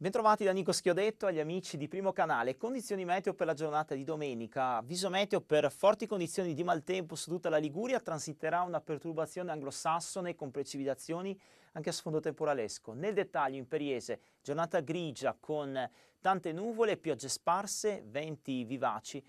Bentrovati da Nico Schiodetto agli amici di Primo Canale. Condizioni meteo per la giornata di domenica. Avviso meteo per forti condizioni di maltempo su tutta la Liguria. Transiterà una perturbazione anglosassone con precipitazioni anche a sfondo temporalesco. Nel dettaglio in Periese, giornata grigia con tante nuvole, piogge sparse, venti vivaci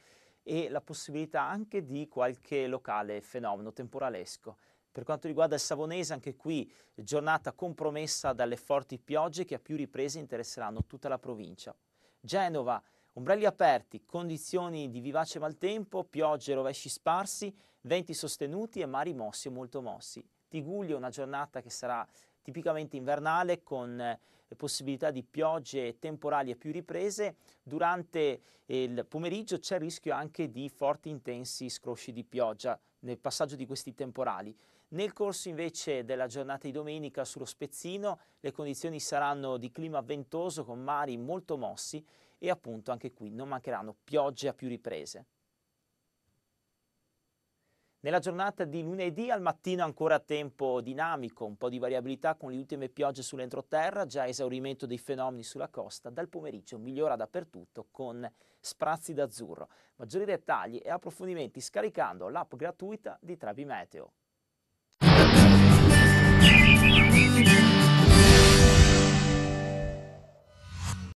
e la possibilità anche di qualche locale fenomeno temporalesco. Per quanto riguarda il Savonese, anche qui giornata compromessa dalle forti piogge che a più riprese interesseranno tutta la provincia. Genova, ombrelli aperti, condizioni di vivace maltempo, piogge e rovesci sparsi, venti sostenuti e mari mossi o molto mossi. Tiguglio, una giornata che sarà tipicamente invernale con eh, possibilità di piogge temporali a più riprese, durante eh, il pomeriggio c'è il rischio anche di forti intensi scrosci di pioggia nel passaggio di questi temporali. Nel corso invece della giornata di domenica sullo Spezzino le condizioni saranno di clima ventoso con mari molto mossi e appunto anche qui non mancheranno piogge a più riprese. Nella giornata di lunedì al mattino ancora tempo dinamico, un po' di variabilità con le ultime piogge sull'entroterra, già esaurimento dei fenomeni sulla costa, dal pomeriggio migliora dappertutto con sprazzi d'azzurro. Maggiori dettagli e approfondimenti scaricando l'app gratuita di Trabi Meteo.